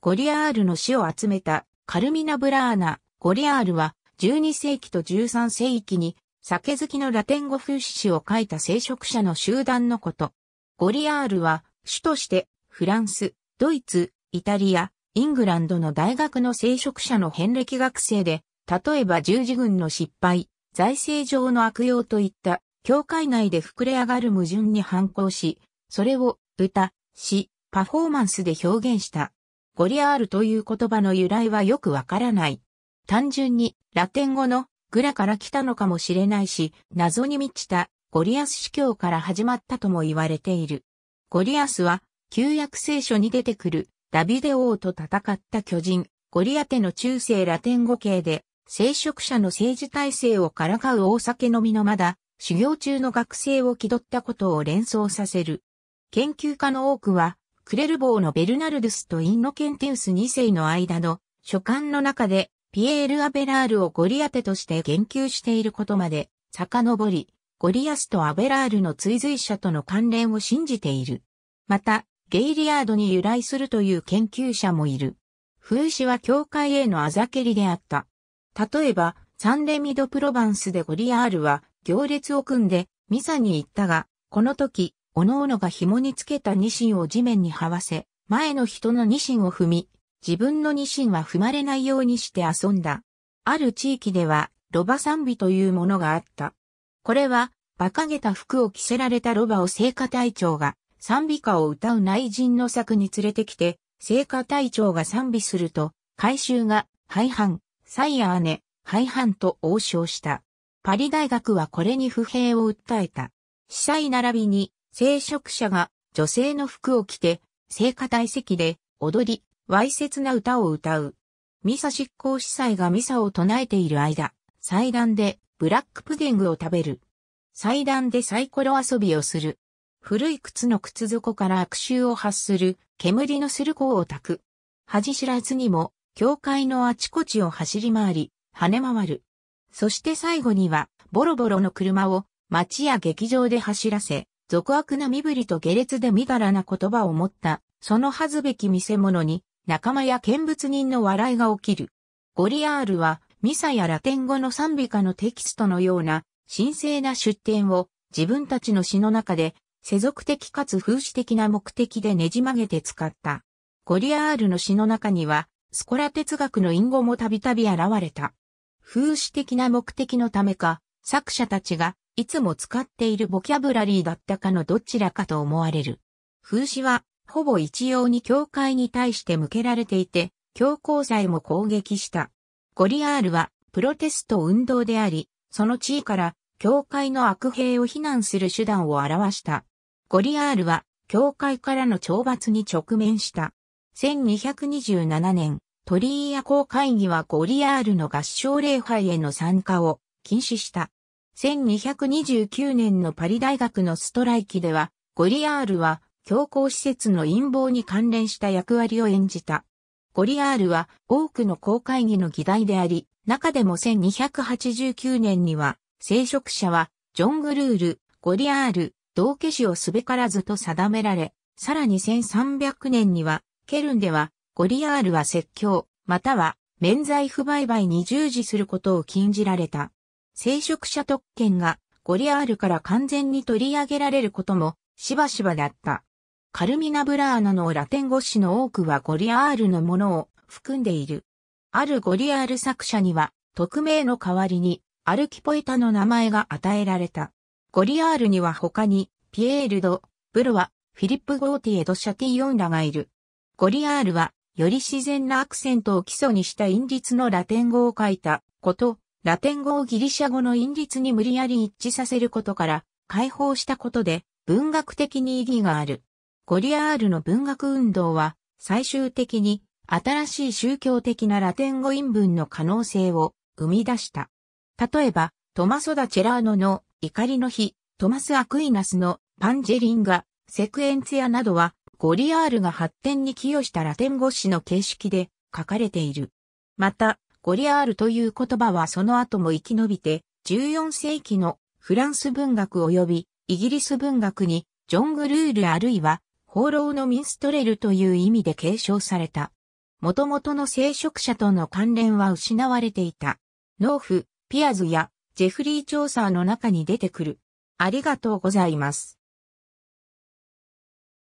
ゴリアールの死を集めたカルミナ・ブラーナ、ゴリアールは12世紀と13世紀に酒好きのラテン語風刺詩を書いた聖職者の集団のこと。ゴリアールは主としてフランス、ドイツ、イタリア、イングランドの大学の聖職者の遍歴学生で、例えば十字軍の失敗、財政上の悪用といった、教会内で膨れ上がる矛盾に反抗し、それを歌、詩、パフォーマンスで表現した。ゴリアールという言葉の由来はよくわからない。単純にラテン語のグラから来たのかもしれないし、謎に満ちたゴリアス司教から始まったとも言われている。ゴリアスは旧約聖書に出てくるダビデ王と戦った巨人、ゴリアテの中世ラテン語系で、聖職者の政治体制をからかう大酒飲みのまだ、修行中の学生を気取ったことを連想させる。研究家の多くは、クレルボーのベルナルドゥスとインノケンテウス2世の間の書簡の中で、ピエール・アベラールをゴリアテとして言及していることまで、遡り、ゴリアスとアベラールの追随者との関連を信じている。また、ゲイリアードに由来するという研究者もいる。風刺は教会へのあざけりであった。例えば、サンレミド・プロバンスでゴリアールは行列を組んでミサに行ったが、この時、おのおのが紐につけたニシンを地面に這わせ、前の人のニシンを踏み、自分のニシンは踏まれないようにして遊んだ。ある地域では、ロバ賛美というものがあった。これは、馬鹿げた服を着せられたロバを聖歌隊長が、賛美歌を歌う内陣の策に連れてきて、聖歌隊長が賛美すると、回収が、廃藩、サイヤーネ、廃藩と応召した。パリ大学はこれに不平を訴えた。司祭並びに聖職者が女性の服を着て、聖歌体席で踊り、わいせつな歌を歌う。ミサ執行司祭がミサを唱えている間、祭壇でブラックプディングを食べる。祭壇でサイコロ遊びをする。古い靴の靴底から悪臭を発する煙のする子を焚く。恥知らずにも、教会のあちこちを走り回り、跳ね回る。そして最後には、ボロボロの車を街や劇場で走らせ、俗悪な身振りと下劣でみだらな言葉を持った、その恥ずべき見せ物に、仲間や見物人の笑いが起きる。ゴリアールは、ミサやラテン語の賛美歌のテキストのような、神聖な出典を、自分たちの詩の中で、世俗的かつ風刺的な目的でねじ曲げて使った。ゴリアールの詩の中には、スコラ哲学の隠語もたびたび現れた。風刺的な目的のためか、作者たちがいつも使っているボキャブラリーだったかのどちらかと思われる。風刺は、ほぼ一様に教会に対して向けられていて、教皇祭も攻撃した。ゴリアールは、プロテスト運動であり、その地位から、教会の悪兵を非難する手段を表した。ゴリアールは、教会からの懲罰に直面した。1227年、鳥居夜公会議はゴリアールの合唱礼拝への参加を禁止した。1229年のパリ大学のストライキでは、ゴリアールは強硬施設の陰謀に関連した役割を演じた。ゴリアールは多くの公会議の議題であり、中でも1289年には、聖職者は、ジョン・グルール、ゴリアール、道化師をすべからずと定められ、さらに1300年には、ケルンでは、ゴリアールは説教、または、免罪不売買に従事することを禁じられた。聖職者特権がゴリアールから完全に取り上げられることもしばしばだった。カルミナ・ブラーナのラテン語詞の多くはゴリアールのものを含んでいる。あるゴリアール作者には、匿名の代わりに、アルキポエタの名前が与えられた。ゴリアールには他に、ピエールド、ブロワ、フィリップ・ゴーティエド・シャティ・ヨンらがいる。ゴリアールは、より自然なアクセントを基礎にした陰律のラテン語を書いたことラテン語をギリシャ語の韻律に無理やり一致させることから解放したことで文学的に意義がある。ゴリアールの文学運動は最終的に新しい宗教的なラテン語韻文の可能性を生み出した。例えば、トマソダ・チェラーノの怒りの日、トマス・アクイナスのパンジェリンガ、セクエンツヤなどはゴリアールが発展に寄与したラテン語詞の形式で書かれている。また、ゴリアールという言葉はその後も生き延びて、14世紀のフランス文学及びイギリス文学に、ジョン・グルールあるいは、放浪のミンストレルという意味で継承された。元々の聖職者との関連は失われていた。ノーフ、ピアズやジェフリー・チョーサーの中に出てくる。ありがとうございます。